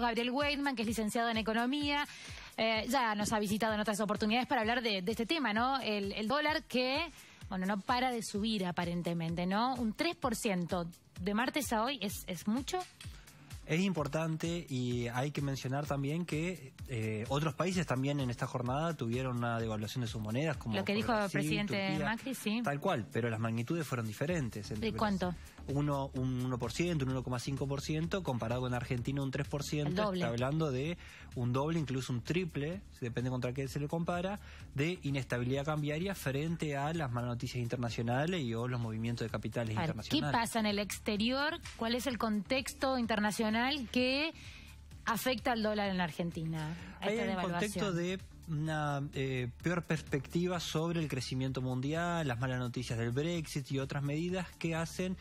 Gabriel Weidman, que es licenciado en Economía. Eh, ya nos ha visitado en otras oportunidades para hablar de, este tema, ¿no? El, dólar que, bueno, no para de subir aparentemente, ¿no? Un 3% de martes a hoy es mucho. Es importante y hay que mencionar también que eh, otros países también en esta jornada tuvieron una devaluación de sus monedas. Como Lo que dijo el presidente Macri, sí. Tal cual, pero las magnitudes fueron diferentes. ¿De cuánto? Uno, un 1%, un 1,5%, comparado con Argentina un 3%. Está hablando de un doble, incluso un triple, depende contra qué se le compara, de inestabilidad cambiaria frente a las malas noticias internacionales y o los movimientos de capitales internacionales. ¿Qué pasa en el exterior? ¿Cuál es el contexto internacional? que afecta al dólar en la Argentina. Hay un contexto de una eh, peor perspectiva sobre el crecimiento mundial, las malas noticias del Brexit y otras medidas que hacen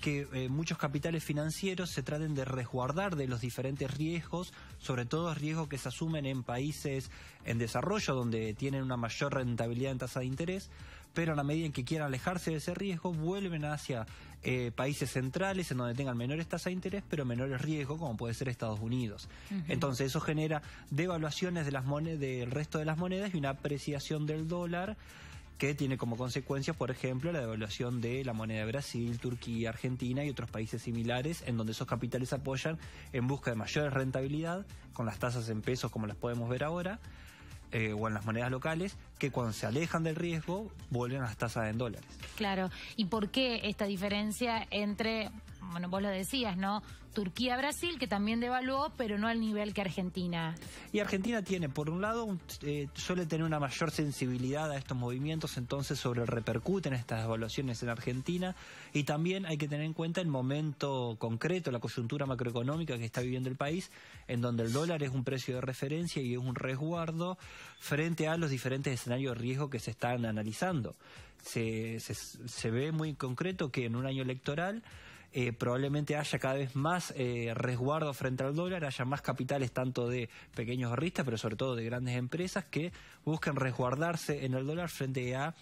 que eh, muchos capitales financieros se traten de resguardar de los diferentes riesgos, sobre todo riesgos que se asumen en países en desarrollo donde tienen una mayor rentabilidad en tasa de interés, pero a la medida en que quieran alejarse de ese riesgo, vuelven hacia eh, países centrales en donde tengan menores tasas de interés, pero menores riesgos, como puede ser Estados Unidos. Entonces eso genera devaluaciones de las monedas, del resto de las monedas y una apreciación del dólar que tiene como consecuencia, por ejemplo, la devaluación de la moneda de Brasil, Turquía, Argentina y otros países similares, en donde esos capitales apoyan en busca de mayor rentabilidad, con las tasas en pesos como las podemos ver ahora, eh, o en las monedas locales, que cuando se alejan del riesgo vuelven a las tasas en dólares. Claro. ¿Y por qué esta diferencia entre bueno, vos lo decías, ¿no? Turquía-Brasil, que también devaluó, pero no al nivel que Argentina. Y Argentina tiene, por un lado, eh, suele tener una mayor sensibilidad a estos movimientos, entonces sobre el repercuten estas devaluaciones en Argentina. Y también hay que tener en cuenta el momento concreto, la coyuntura macroeconómica que está viviendo el país, en donde el dólar es un precio de referencia y es un resguardo frente a los diferentes escenarios de riesgo que se están analizando. se, se ve muy concreto que en un año electoral eh, probablemente haya cada vez más eh, resguardo frente al dólar, haya más capitales tanto de pequeños ahorristas, pero sobre todo de grandes empresas que busquen resguardarse en el dólar frente a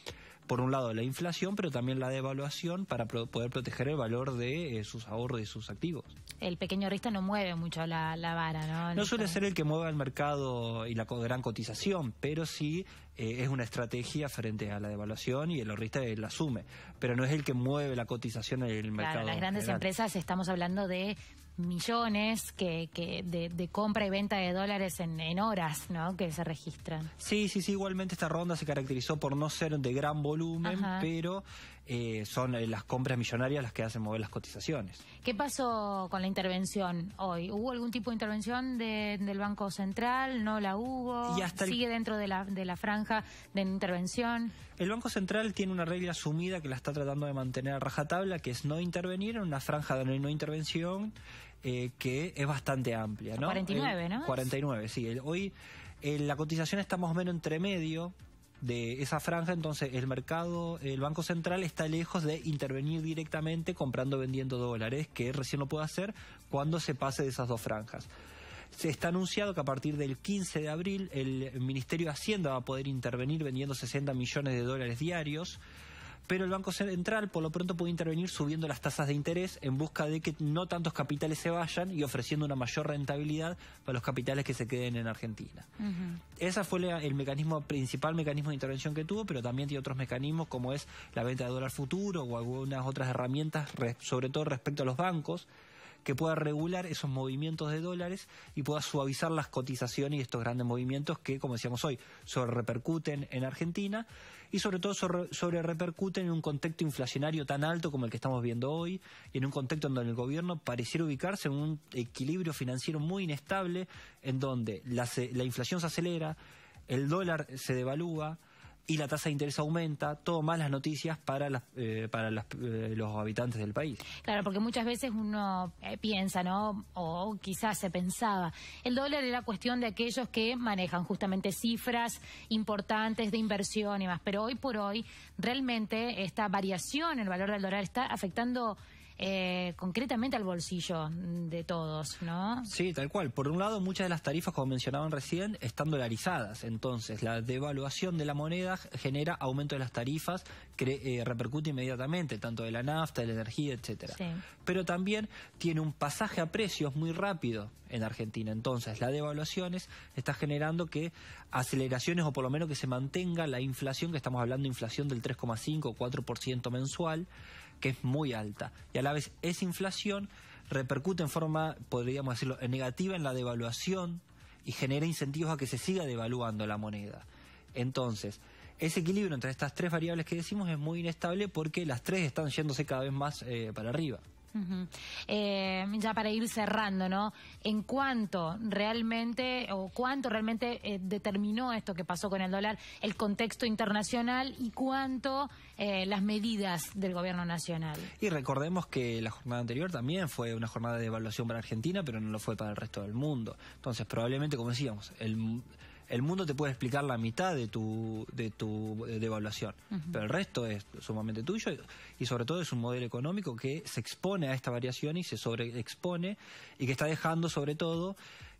por un lado la inflación, pero también la devaluación para poder proteger el valor de eh, sus ahorros y sus activos. El pequeño ahorrista no mueve mucho la, vara, ¿no? No, suele ser el que mueva el mercado y la gran cotización, pero sí eh, es una estrategia frente a la devaluación y el ahorrista la asume, pero no es el que mueve la cotización en el mercado. Claro, las grandes empresas estamos hablando de millones que, que de, compra y venta de dólares en, en, horas ¿no? que se registran. Sí, sí, sí, igualmente esta ronda se caracterizó por no ser de gran volumen, pero eh, son eh, las compras millonarias las que hacen mover las cotizaciones. ¿Qué pasó con la intervención hoy? ¿Hubo algún tipo de intervención del Banco Central? ¿No la hubo? ¿Sigue dentro de la, de la franja de intervención? El Banco Central tiene una regla asumida que la está tratando de mantener a rajatabla, que es no intervenir en una franja de no intervención eh, que es bastante amplia. ¿no? 49, ¿no? 49, sí. hoy la cotización está más o menos entre medio de esa franja, entonces el mercado, el Banco Central está lejos de intervenir directamente comprando, vendiendo dólares, que recién lo puede hacer cuando se pase de esas dos franjas. Se está anunciado que a partir del 15 de abril el Ministerio de Hacienda va a poder intervenir vendiendo 60 millones de dólares diarios pero el Banco Central por lo pronto puede intervenir subiendo las tasas de interés en busca de que no tantos capitales se vayan y ofreciendo una mayor rentabilidad para los capitales que se queden en Argentina. Esa Ese fue el mecanismo principal mecanismo de intervención que tuvo, pero también tiene otros mecanismos como es la venta de dólar futuro o algunas otras herramientas, sobre todo respecto a los bancos que pueda regular esos movimientos de dólares y pueda suavizar las cotizaciones y estos grandes movimientos que, como decíamos hoy, sobre repercuten en Argentina y sobre todo sobre, repercuten en un contexto inflacionario tan alto como el que estamos viendo hoy y en un contexto en donde el gobierno pareciera ubicarse en un equilibrio financiero muy inestable en donde la inflación se acelera, el dólar se devalúa, y la tasa de interés aumenta, todo las noticias para, las, eh, para eh, los habitantes del país. Claro, porque muchas veces uno eh, piensa, ¿no? O quizás se pensaba, el dólar era cuestión de aquellos que manejan justamente cifras importantes de inversión y más, pero hoy por hoy realmente esta variación en el valor del dólar está afectando eh, concretamente al bolsillo de todos, ¿no? Sí, tal cual. Por un lado, muchas de las tarifas, como mencionaban recién, están dolarizadas. Entonces, la devaluación de la moneda genera aumento de las tarifas, que eh, repercute inmediatamente, tanto de la nafta, de la energía, etcétera. Pero también tiene un pasaje a precios muy rápido en Argentina. Entonces, la devaluación está generando que aceleraciones o por lo menos que se mantenga la inflación, que estamos hablando de inflación del 3,5 o 4% mensual, que es muy alta. Y a la vez esa inflación repercute en forma, podríamos decirlo, negativa en la devaluación y genera incentivos a que se siga devaluando la moneda. Entonces, ese equilibrio entre estas tres variables que decimos es muy inestable porque las tres están yéndose cada vez más eh, para arriba. Eh, ya para ir cerrando, ¿no? ¿En cuánto realmente o cuánto realmente eh, determinó esto que pasó con el dólar el contexto internacional y cuánto eh, las medidas del gobierno nacional? Y recordemos que la jornada anterior también fue una jornada de evaluación para Argentina, pero no lo fue para el resto del mundo. Entonces, probablemente, como decíamos, el el mundo te puede explicar la mitad de tu, de tu eh, devaluación, pero el resto es sumamente tuyo y sobre todo es un modelo económico que se expone a esta variación y se sobreexpone y que está dejando sobre todo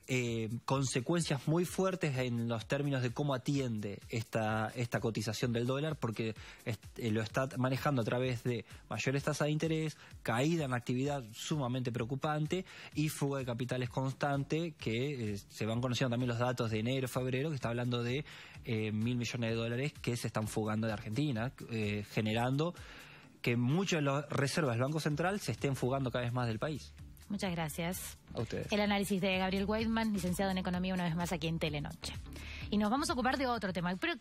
eh, consecuencias muy fuertes en los términos de cómo atiende esta, esta cotización del dólar, porque eh, lo está manejando a través de mayores tasas de interés, caída en actividad sumamente preocupante y fuga de capitales constante, que eh, se van conociendo también los datos de enero, febrero, que está hablando de eh, mil millones de dólares que se están fugando de Argentina, generando que muchas de las reservas del Banco Central se estén fugando cada vez más del país. Muchas gracias. A ustedes. El análisis de Gabriel Weidman, licenciado en Economía, una vez más aquí en Telenoche. Y nos vamos a ocupar de otro tema. Pero